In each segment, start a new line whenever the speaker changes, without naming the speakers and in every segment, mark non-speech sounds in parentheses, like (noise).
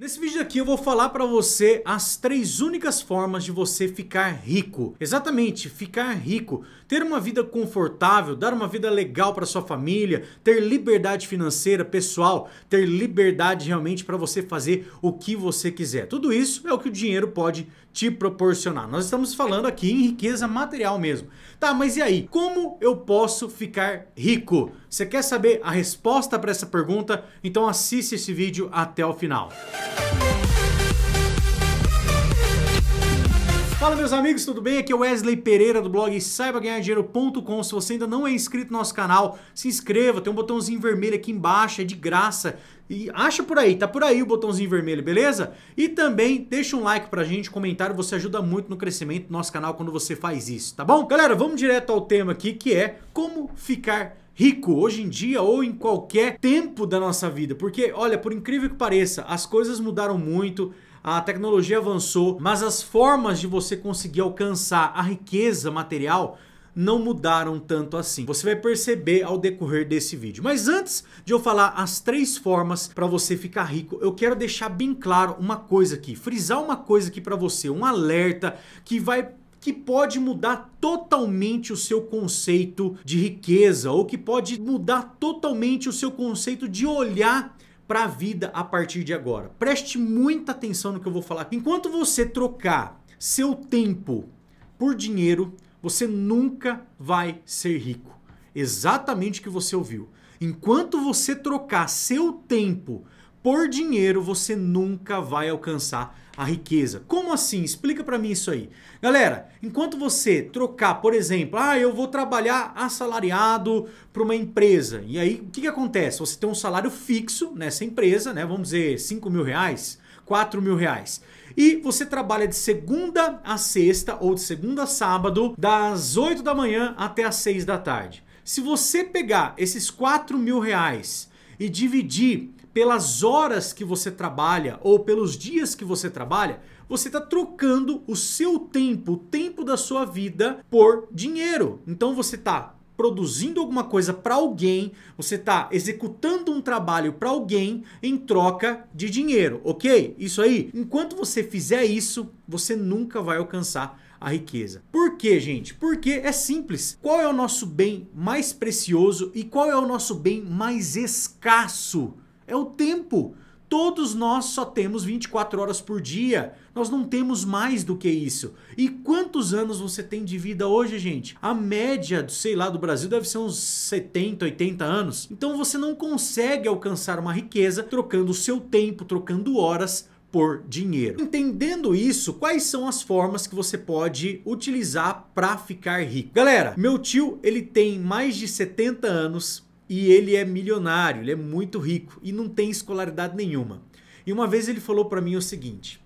Nesse vídeo aqui eu vou falar para você as três únicas formas de você ficar rico. Exatamente, ficar rico, ter uma vida confortável, dar uma vida legal para sua família, ter liberdade financeira, pessoal, ter liberdade realmente para você fazer o que você quiser. Tudo isso é o que o dinheiro pode te proporcionar. Nós estamos falando aqui em riqueza material mesmo. Tá, mas e aí? Como eu posso ficar rico? Você quer saber a resposta para essa pergunta? Então assiste esse vídeo até o final. Música Fala meus amigos, tudo bem? Aqui é o Wesley Pereira do blog saibaganhardinheiro.com. Se você ainda não é inscrito no nosso canal, se inscreva, tem um botãozinho vermelho aqui embaixo, é de graça. E acha por aí, tá por aí o botãozinho vermelho, beleza? E também deixa um like pra gente, comentário, você ajuda muito no crescimento do nosso canal quando você faz isso, tá bom? Galera, vamos direto ao tema aqui que é como ficar rico hoje em dia ou em qualquer tempo da nossa vida, porque olha, por incrível que pareça, as coisas mudaram muito, a tecnologia avançou, mas as formas de você conseguir alcançar a riqueza material não mudaram tanto assim. Você vai perceber ao decorrer desse vídeo. Mas antes de eu falar as três formas para você ficar rico, eu quero deixar bem claro uma coisa aqui, frisar uma coisa aqui para você, um alerta que vai que pode mudar totalmente o seu conceito de riqueza ou que pode mudar totalmente o seu conceito de olhar para a vida a partir de agora. Preste muita atenção no que eu vou falar. Enquanto você trocar seu tempo por dinheiro, você nunca vai ser rico. Exatamente o que você ouviu. Enquanto você trocar seu tempo por dinheiro você nunca vai alcançar a riqueza. Como assim? Explica para mim isso aí. Galera, enquanto você trocar, por exemplo, ah, eu vou trabalhar assalariado para uma empresa. E aí, o que, que acontece? Você tem um salário fixo nessa empresa, né? Vamos dizer 5 mil reais, 4 mil reais. E você trabalha de segunda a sexta ou de segunda a sábado, das 8 da manhã até as 6 da tarde. Se você pegar esses 4 mil reais e dividir pelas horas que você trabalha ou pelos dias que você trabalha, você está trocando o seu tempo, o tempo da sua vida, por dinheiro. Então você está produzindo alguma coisa para alguém, você está executando um trabalho para alguém em troca de dinheiro, ok? Isso aí. Enquanto você fizer isso, você nunca vai alcançar a riqueza. Por quê, gente? Porque é simples. Qual é o nosso bem mais precioso e qual é o nosso bem mais escasso? É o tempo. Todos nós só temos 24 horas por dia. Nós não temos mais do que isso. E quantos anos você tem de vida hoje, gente? A média, sei lá, do Brasil deve ser uns 70, 80 anos. Então você não consegue alcançar uma riqueza trocando o seu tempo, trocando horas por dinheiro. Entendendo isso, quais são as formas que você pode utilizar para ficar rico? Galera, meu tio, ele tem mais de 70 anos e ele é milionário, ele é muito rico e não tem escolaridade nenhuma. E uma vez ele falou para mim o seguinte: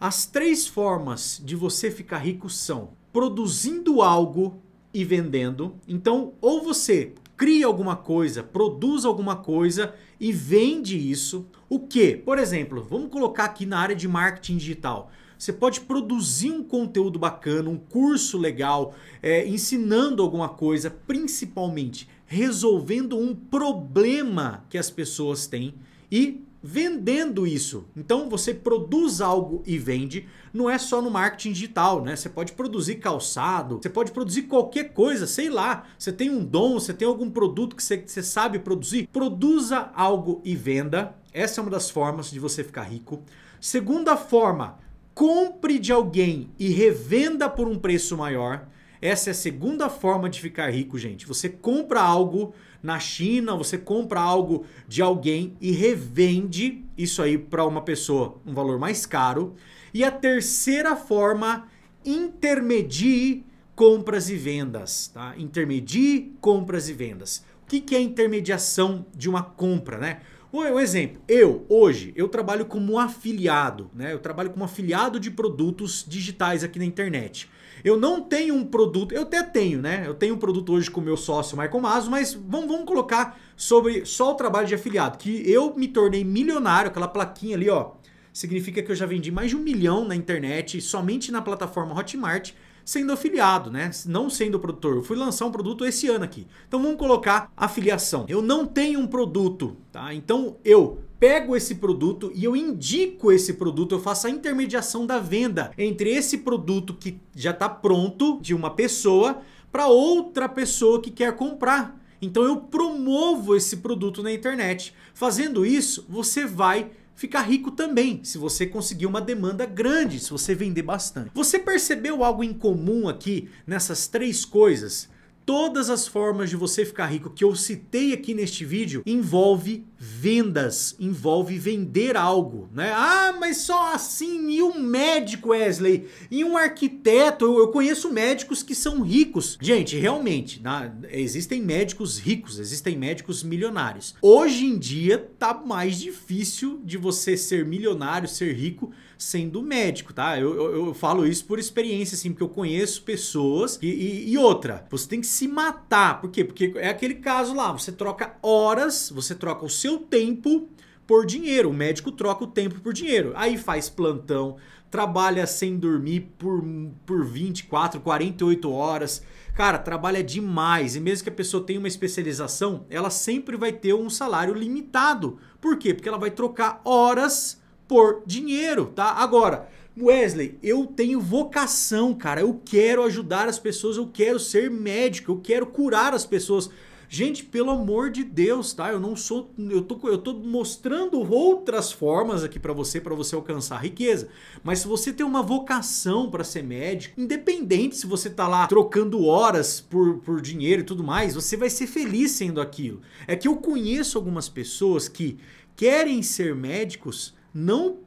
as três formas de você ficar rico são produzindo algo e vendendo. Então, ou você cria alguma coisa, produz alguma coisa e vende isso. O que? Por exemplo, vamos colocar aqui na área de marketing digital. Você pode produzir um conteúdo bacana, um curso legal, é, ensinando alguma coisa, principalmente resolvendo um problema que as pessoas têm e vendendo isso. Então você produz algo e vende, não é só no marketing digital, né? Você pode produzir calçado, você pode produzir qualquer coisa, sei lá. Você tem um dom, você tem algum produto que você, que você sabe produzir, produza algo e venda. Essa é uma das formas de você ficar rico. Segunda forma, compre de alguém e revenda por um preço maior. Essa é a segunda forma de ficar rico, gente. Você compra algo na China, você compra algo de alguém e revende isso aí para uma pessoa, um valor mais caro. E a terceira forma, intermedie compras e vendas, tá? Intermedie compras e vendas. O que, é é intermediação de uma compra, né? Um exemplo, eu hoje eu trabalho como afiliado, né? Eu trabalho como afiliado de produtos digitais aqui na internet. Eu não tenho um produto, eu até tenho, né? Eu tenho um produto hoje com o meu sócio Michael Maso mas vamos, vamos colocar sobre só o trabalho de afiliado, que eu me tornei milionário, aquela plaquinha ali, ó, significa que eu já vendi mais de um milhão na internet, somente na plataforma Hotmart, sendo afiliado, né? Não sendo produtor. Eu fui lançar um produto esse ano aqui. Então vamos colocar afiliação. Eu não tenho um produto, tá? Então eu pego esse produto e eu indico esse produto, eu faço a intermediação da venda entre esse produto que já está pronto de uma pessoa para outra pessoa que quer comprar. Então eu promovo esse produto na internet. Fazendo isso, você vai ficar rico também, se você conseguir uma demanda grande, se você vender bastante. Você percebeu algo em comum aqui nessas três coisas? todas as formas de você ficar rico que eu citei aqui neste vídeo envolve vendas, envolve vender algo, né? Ah, mas só assim e um médico, Wesley, e um arquiteto. Eu, eu conheço médicos que são ricos. Gente, realmente, na, existem médicos ricos, existem médicos milionários. Hoje em dia tá mais difícil de você ser milionário, ser rico sendo médico, tá? Eu, eu, eu falo isso por experiência, assim, porque eu conheço pessoas e, e, e, outra, você tem que se matar. Por quê? Porque é aquele caso lá, você troca horas, você troca o seu tempo por dinheiro. O médico troca o tempo por dinheiro. Aí faz plantão, trabalha sem dormir por, por 24, 48 horas. Cara, trabalha demais. E mesmo que a pessoa tenha uma especialização, ela sempre vai ter um salário limitado. Por quê? Porque ela vai trocar horas por dinheiro, tá? Agora, Wesley, eu tenho vocação, cara. Eu quero ajudar as pessoas, eu quero ser médico, eu quero curar as pessoas. Gente, pelo amor de Deus, tá? Eu não sou, eu tô, eu tô mostrando outras formas aqui para você, para você alcançar a riqueza. Mas se você tem uma vocação para ser médico, independente se você tá lá trocando horas por, por dinheiro e tudo mais, você vai ser feliz sendo aquilo. É que eu conheço algumas pessoas que querem ser médicos, não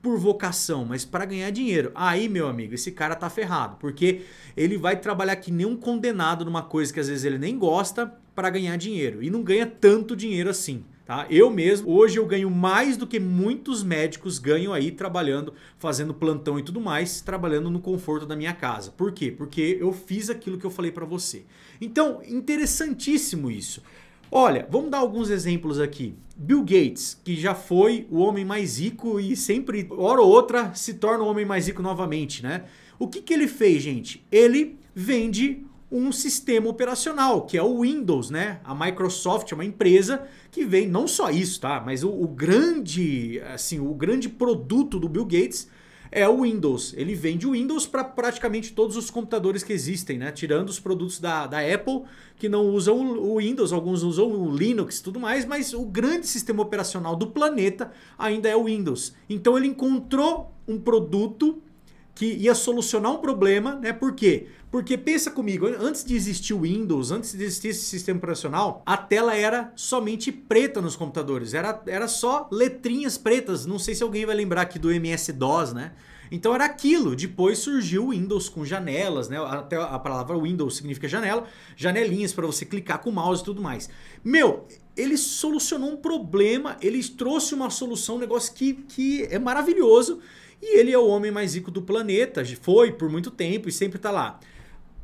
por vocação, mas para ganhar dinheiro. Aí, meu amigo, esse cara tá ferrado, porque ele vai trabalhar que nem um condenado numa coisa que às vezes ele nem gosta para ganhar dinheiro e não ganha tanto dinheiro assim. Tá? Eu mesmo, hoje eu ganho mais do que muitos médicos ganham aí trabalhando, fazendo plantão e tudo mais, trabalhando no conforto da minha casa. Por quê? Porque eu fiz aquilo que eu falei para você. Então, interessantíssimo isso. Olha, vamos dar alguns exemplos aqui. Bill Gates, que já foi o homem mais rico e sempre, hora ou outra, se torna o homem mais rico novamente, né? O que, que ele fez, gente? Ele vende um sistema operacional, que é o Windows, né? A Microsoft é uma empresa que vem não só isso, tá? Mas o, o grande, assim, o grande produto do Bill Gates é o Windows. Ele vende o Windows para praticamente todos os computadores que existem, né? Tirando os produtos da, da Apple, que não usam o Windows, alguns usam o Linux e tudo mais, mas o grande sistema operacional do planeta ainda é o Windows. Então ele encontrou um produto que ia solucionar um problema, né? Por quê? Porque pensa comigo, antes de existir o Windows, antes de existir esse sistema operacional, a tela era somente preta nos computadores, era, era só letrinhas pretas. Não sei se alguém vai lembrar aqui do MS-DOS, né? Então era aquilo. Depois surgiu o Windows com janelas, né? Até a palavra Windows significa janela, janelinhas para você clicar com o mouse e tudo mais. Meu, ele solucionou um problema, ele trouxe uma solução, um negócio que, que é maravilhoso e ele é o homem mais rico do planeta, foi por muito tempo e sempre está lá.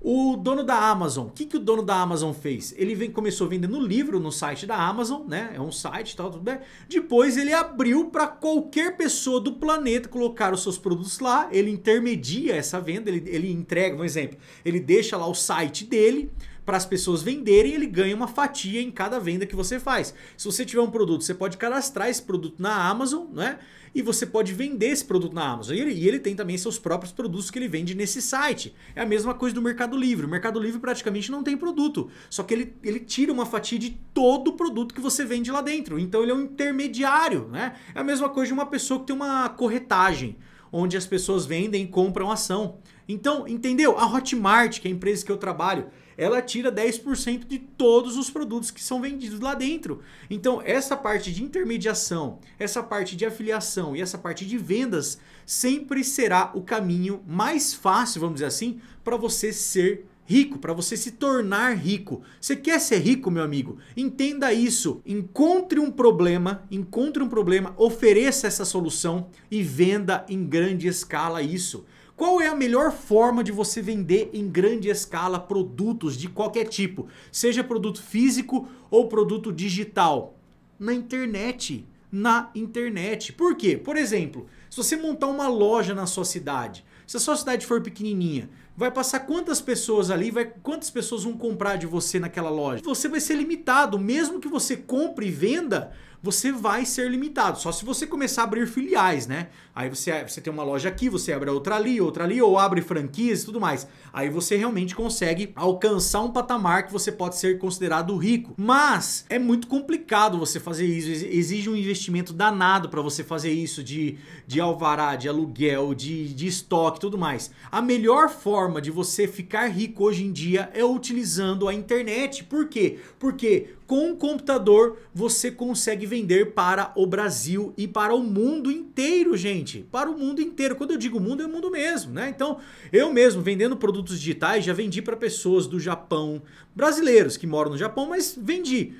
O dono da Amazon, o que, que o dono da Amazon fez? Ele vem, começou vendendo livro no site da Amazon, né? É um site tal, tudo bem. Depois ele abriu para qualquer pessoa do planeta colocar os seus produtos lá. Ele intermedia essa venda, ele, ele entrega, um exemplo, ele deixa lá o site dele para as pessoas venderem, ele ganha uma fatia em cada venda que você faz. Se você tiver um produto, você pode cadastrar esse produto na Amazon, né? E você pode vender esse produto na Amazon. E ele, e ele tem também seus próprios produtos que ele vende nesse site. É a mesma coisa do Mercado Livre. O Mercado Livre praticamente não tem produto, só que ele, ele tira uma fatia de todo o produto que você vende lá dentro. Então ele é um intermediário, né? É a mesma coisa de uma pessoa que tem uma corretagem onde as pessoas vendem e compram ação. Então, entendeu? A Hotmart, que é a empresa que eu trabalho, ela tira 10% de todos os produtos que são vendidos lá dentro. Então, essa parte de intermediação, essa parte de afiliação e essa parte de vendas sempre será o caminho mais fácil, vamos dizer assim, para você ser rico, para você se tornar rico. Você quer ser rico, meu amigo? Entenda isso. Encontre um problema, encontre um problema, ofereça essa solução e venda em grande escala isso. Qual é a melhor forma de você vender em grande escala produtos de qualquer tipo, seja produto físico ou produto digital? Na internet. Na internet. Por quê? Por exemplo, se você montar uma loja na sua cidade, se a sua cidade for pequenininha, vai passar quantas pessoas ali, vai quantas pessoas vão comprar de você naquela loja. Você vai ser limitado, mesmo que você compre e venda, você vai ser limitado. Só se você começar a abrir filiais, né? Aí você, você tem uma loja aqui, você abre outra ali, outra ali, ou abre franquias e tudo mais. Aí você realmente consegue alcançar um patamar que você pode ser considerado rico. Mas é muito complicado você fazer isso. Exige um investimento danado para você fazer isso de, de alvará, de aluguel, de, de estoque tudo mais. A melhor forma forma de você ficar rico hoje em dia é utilizando a internet. Por quê? Porque com o computador você consegue vender para o Brasil e para o mundo inteiro, gente. Para o mundo inteiro. Quando eu digo mundo, é o mundo mesmo, né? Então, eu mesmo vendendo produtos digitais já vendi para pessoas do Japão, brasileiros que moram no Japão, mas vendi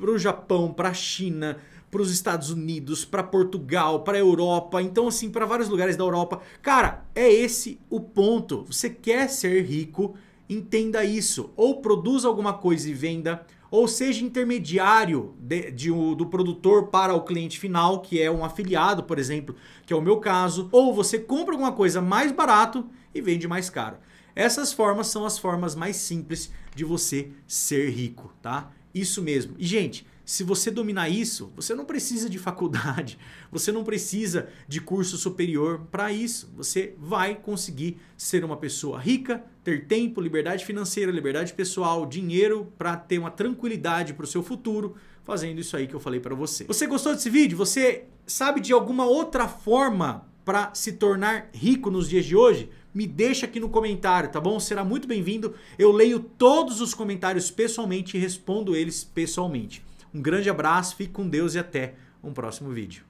para o Japão, para a China, para os Estados Unidos, para Portugal, para Europa, então assim, para vários lugares da Europa. Cara, é esse o ponto. Você quer ser rico, entenda isso. Ou produza alguma coisa e venda, ou seja intermediário de, de, do produtor para o cliente final, que é um afiliado, por exemplo, que é o meu caso, ou você compra alguma coisa mais barato e vende mais caro. Essas formas são as formas mais simples de você ser rico, tá? Isso mesmo. E, gente, se você dominar isso, você não precisa de faculdade, (laughs) você não precisa de curso superior para isso. Você vai conseguir ser uma pessoa rica, ter tempo, liberdade financeira, liberdade pessoal, dinheiro para ter uma tranquilidade para o seu futuro, fazendo isso aí que eu falei para você. Você gostou desse vídeo? Você sabe de alguma outra forma para se tornar rico nos dias de hoje? me deixa aqui no comentário, tá bom? Será muito bem-vindo. Eu leio todos os comentários pessoalmente e respondo eles pessoalmente. Um grande abraço, fique com Deus e até um próximo vídeo.